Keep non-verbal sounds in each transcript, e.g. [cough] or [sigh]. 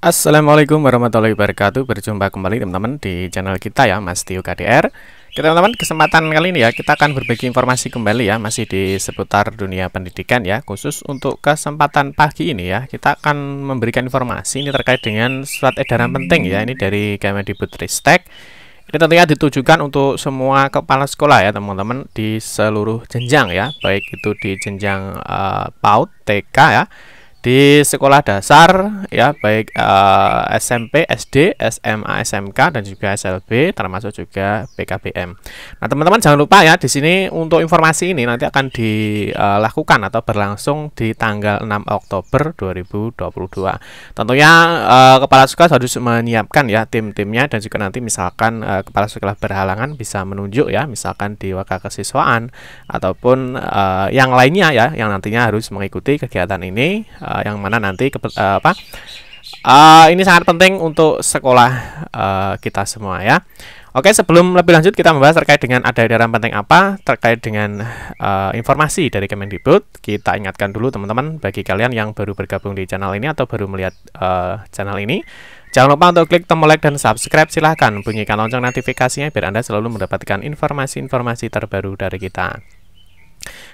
Assalamualaikum warahmatullahi wabarakatuh Berjumpa kembali teman-teman di channel kita ya Mas Tio KDR Kita teman-teman kesempatan kali ini ya Kita akan berbagi informasi kembali ya Masih di seputar dunia pendidikan ya Khusus untuk kesempatan pagi ini ya Kita akan memberikan informasi ini terkait dengan surat edaran penting ya Ini dari Kemendikbudristek ini tentunya ditujukan untuk semua kepala sekolah ya teman-teman di seluruh jenjang ya, baik itu di jenjang uh, PAUD, TK ya, di sekolah dasar ya baik uh, eh, SMP, SD, SMA, SMK dan juga SLB termasuk juga PKBM. Nah, teman-teman jangan lupa ya di sini untuk informasi ini nanti akan dilakukan eh, atau berlangsung di tanggal 6 Oktober 2022. Tentunya uh, kepala sekolah harus menyiapkan ya tim-timnya dan juga nanti misalkan uh, kepala sekolah berhalangan bisa menunjuk ya misalkan di wakil Kesiswaan ataupun uh, yang lainnya ya yang nantinya harus mengikuti kegiatan ini uh, yang mana nanti ke, uh, eh, apa uh, ini sangat penting untuk sekolah uh, kita semua ya. Oke, sebelum lebih lanjut kita membahas terkait dengan ada edaran penting apa terkait dengan uh, informasi dari Kemendikbud. Kita ingatkan dulu teman-teman bagi kalian yang baru bergabung di channel ini atau baru melihat uh, channel ini, jangan lupa untuk klik tombol like dan subscribe. Silahkan bunyikan lonceng notifikasinya biar Anda selalu mendapatkan informasi-informasi terbaru dari kita.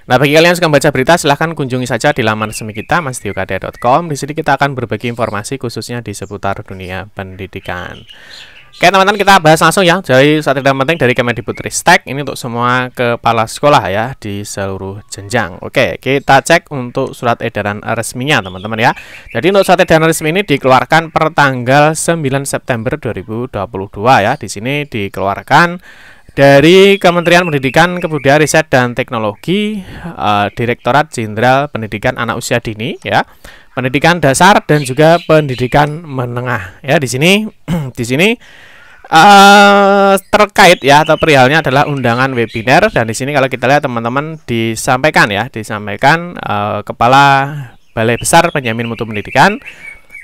Nah, bagi kalian yang suka baca berita, silahkan kunjungi saja di laman resmi kita, mastiukadia.com. Di sini kita akan berbagi informasi khususnya di seputar dunia pendidikan. Oke teman-teman kita bahas langsung ya Jadi saat yang penting dari Kemendikbudristek Ini untuk semua kepala sekolah ya Di seluruh jenjang Oke kita cek untuk surat edaran resminya teman-teman ya Jadi untuk surat edaran resmi ini dikeluarkan per tanggal 9 September 2022 ya Di sini dikeluarkan dari Kementerian Pendidikan, Kebudayaan, Riset dan Teknologi, uh, Direktorat Jenderal Pendidikan Anak Usia Dini, ya, pendidikan dasar dan juga pendidikan menengah, ya, di sini, [clears throat] di sini uh, terkait ya atau perihalnya adalah undangan webinar dan di sini kalau kita lihat teman-teman disampaikan ya, disampaikan uh, Kepala Balai Besar Penjamin Mutu Pendidikan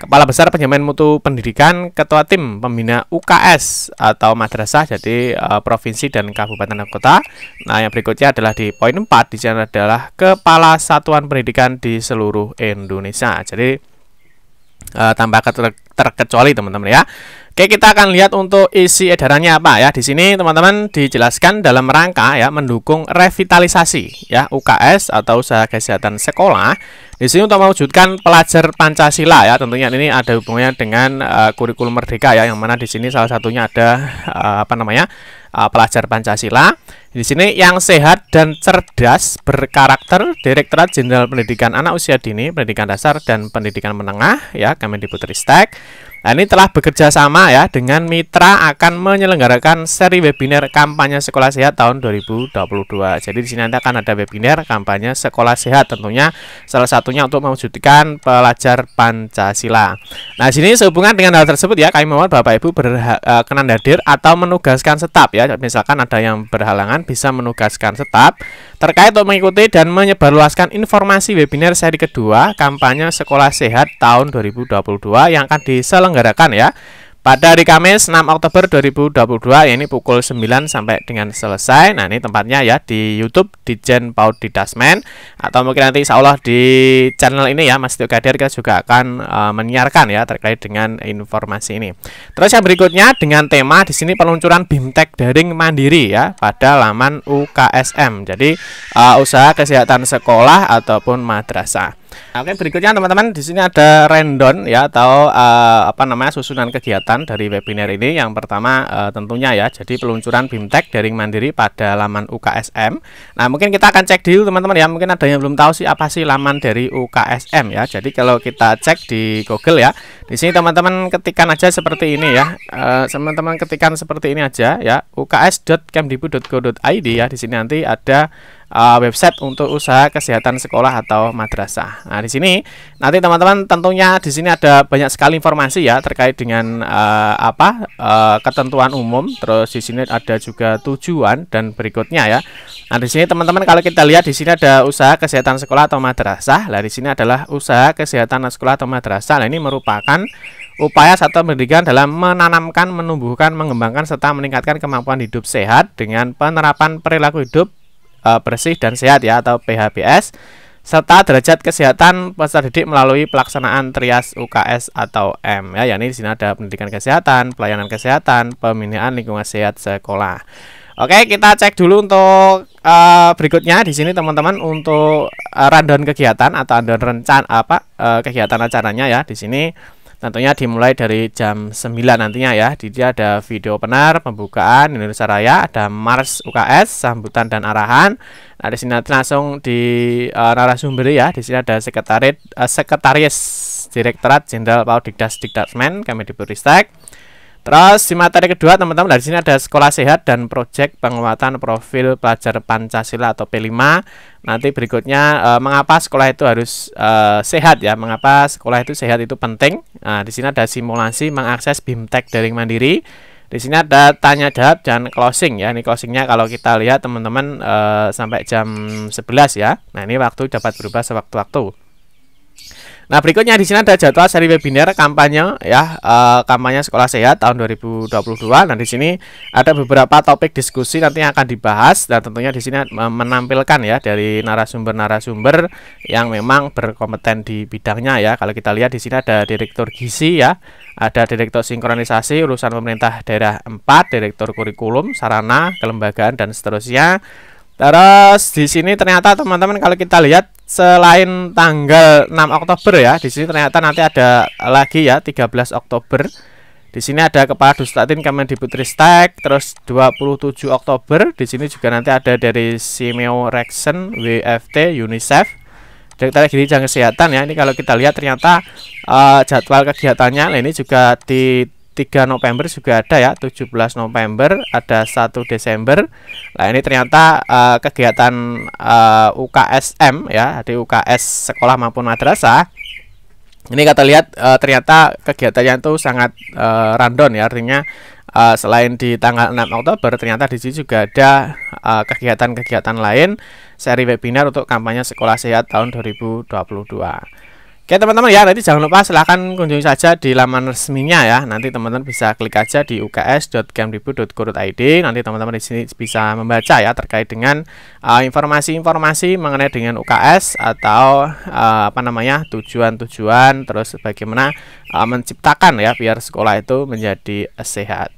Kepala Besar Penjamin Mutu Pendidikan, Ketua Tim Pembina UKS atau Madrasah, jadi uh, provinsi dan kabupaten dan kota. Nah, yang berikutnya adalah di poin 4, di sana adalah Kepala Satuan Pendidikan di seluruh Indonesia. Jadi, uh, eh, tanpa ter terkecuali teman-teman ya. Oke, kita akan lihat untuk isi edarannya apa ya. Di sini teman-teman dijelaskan dalam rangka ya mendukung revitalisasi ya UKS atau usaha kesehatan sekolah. Di sini untuk mewujudkan pelajar Pancasila ya. Tentunya ini ada hubungannya dengan uh, kurikulum merdeka ya yang mana di sini salah satunya ada uh, apa namanya? Uh, pelajar Pancasila. Di sini yang sehat dan cerdas berkarakter Direktorat Jenderal Pendidikan Anak Usia Dini, Pendidikan Dasar dan Pendidikan Menengah ya Kemendikbudristek. Nah, ini telah bekerja sama ya dengan mitra akan menyelenggarakan seri webinar kampanye sekolah sehat tahun 2022. Jadi di sini nanti akan ada webinar kampanye sekolah sehat tentunya salah satunya untuk mewujudkan pelajar Pancasila. Nah, di sini sehubungan dengan hal tersebut ya kami mohon Bapak Ibu berkenan eh, hadir atau menugaskan staf ya. Misalkan ada yang berhalangan bisa menugaskan staf terkait untuk mengikuti dan menyebarluaskan informasi webinar seri kedua kampanye sekolah sehat tahun 2022 yang akan diselenggarakan diselenggarakan ya pada hari Kamis 6 Oktober 2022 ya ini pukul 9 sampai dengan selesai. Nah, ini tempatnya ya di YouTube di Jen Paul di atau mungkin nanti insya Allah di channel ini ya Mas Tio Kadir kita juga akan uh, menyiarkan ya terkait dengan informasi ini. Terus yang berikutnya dengan tema di sini peluncuran Bimtek daring mandiri ya pada laman UKSM. Jadi uh, usaha kesehatan sekolah ataupun madrasah. Oke, berikutnya teman-teman di sini ada rendon ya atau uh, apa namanya susunan kegiatan dari webinar ini. Yang pertama uh, tentunya ya, jadi peluncuran BIMTEK dari mandiri pada laman UKSM. Nah, mungkin kita akan cek dulu teman-teman ya. Mungkin ada yang belum tahu sih apa sih laman dari UKSM ya. Jadi kalau kita cek di Google ya. Di sini teman-teman ketikan aja seperti ini ya. Eh, teman-teman uh, ketikan seperti ini aja ya, uks.kemdikbud.go.id ya. Di sini nanti ada uh, website untuk usaha kesehatan sekolah atau madrasah. Nah, di sini nanti teman-teman tentunya di sini ada banyak sekali informasi ya terkait dengan uh, apa uh, ketentuan umum, terus di sini ada juga tujuan dan berikutnya ya. Nah, di sini teman-teman kalau kita lihat di sini ada usaha kesehatan sekolah atau madrasah. Nah, di sini adalah usaha kesehatan sekolah atau madrasah. Nah, ini merupakan upaya satu pendidikan dalam menanamkan, menumbuhkan, mengembangkan serta meningkatkan kemampuan hidup sehat dengan penerapan perilaku hidup uh, bersih dan sehat ya atau PHBS serta derajat kesehatan peserta didik melalui pelaksanaan trias UKS atau M ya yakni di sini ada pendidikan kesehatan, pelayanan kesehatan, pembinaan lingkungan sehat sekolah. Oke, kita cek dulu untuk uh, berikutnya di sini teman-teman untuk uh, rundown kegiatan atau rundown rencan apa uh, kegiatan acaranya ya di sini Tentunya dimulai dari jam 9 nantinya ya. Jadi ada video penar, pembukaan, Indonesia Raya, ada Mars UKS, sambutan dan arahan. Nah, di sini langsung di uh, narasumber ya. Di sini ada sekretaris uh, eh, sekretaris Direktorat Jenderal Paudikdas Dikdasmen, kami di Terus di materi kedua teman-teman dari sini ada sekolah sehat dan proyek penguatan profil pelajar Pancasila atau P5. Nanti berikutnya e, mengapa sekolah itu harus e, sehat ya? Mengapa sekolah itu sehat itu penting? Nah, di sini ada simulasi mengakses BIMTEK daring mandiri. Di sini ada tanya jawab dan closing ya. Ini closingnya kalau kita lihat teman-teman e, sampai jam 11 ya. Nah, ini waktu dapat berubah sewaktu-waktu. Nah, berikutnya di sini ada jadwal seri webinar kampanye ya, uh, kampanye sekolah sehat tahun 2022. Nah, di sini ada beberapa topik diskusi nanti yang akan dibahas dan tentunya di sini menampilkan ya dari narasumber-narasumber yang memang berkompeten di bidangnya ya. Kalau kita lihat di sini ada direktur gizi ya, ada direktur sinkronisasi urusan pemerintah daerah 4, direktur kurikulum, sarana, kelembagaan dan seterusnya. Terus di sini ternyata teman-teman kalau kita lihat selain tanggal 6 Oktober ya, di sini ternyata nanti ada lagi ya 13 Oktober. Di sini ada Kepala Dustatin Stek, terus 27 Oktober di sini juga nanti ada dari Simeo Rexen, WFT, UNICEF, Direktur Jangan Kesehatan ya. Ini kalau kita lihat ternyata uh, jadwal kegiatannya, nah ini juga di 3 November juga ada ya 17 November ada 1 Desember nah ini ternyata uh, kegiatan uh, eh, UKSM ya di UKS sekolah maupun madrasah ini kata lihat uh, ternyata kegiatannya itu sangat uh, random ya artinya uh, selain di tanggal 6 Oktober ternyata di sini juga ada kegiatan-kegiatan lain seri webinar untuk kampanye sekolah sehat tahun 2022 Oke teman-teman ya, nanti jangan lupa silahkan kunjungi saja di laman resminya ya. Nanti teman-teman bisa klik aja di uks.kemdikbud.go.id. Nanti teman-teman di sini bisa membaca ya terkait dengan uh, informasi-informasi uh, mengenai dengan UKS atau uh, apa namanya tujuan-tujuan, terus bagaimana uh, menciptakan ya biar sekolah itu menjadi sehat.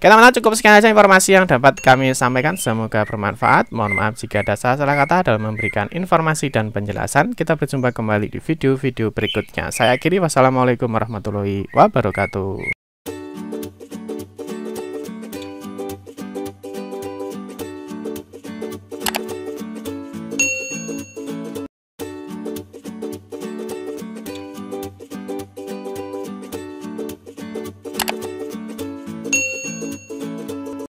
Oke teman-teman cukup sekian aja informasi yang dapat kami sampaikan Semoga bermanfaat Mohon maaf jika ada salah-salah kata dalam memberikan informasi dan penjelasan Kita berjumpa kembali di video-video berikutnya Saya akhiri wassalamualaikum warahmatullahi wabarakatuh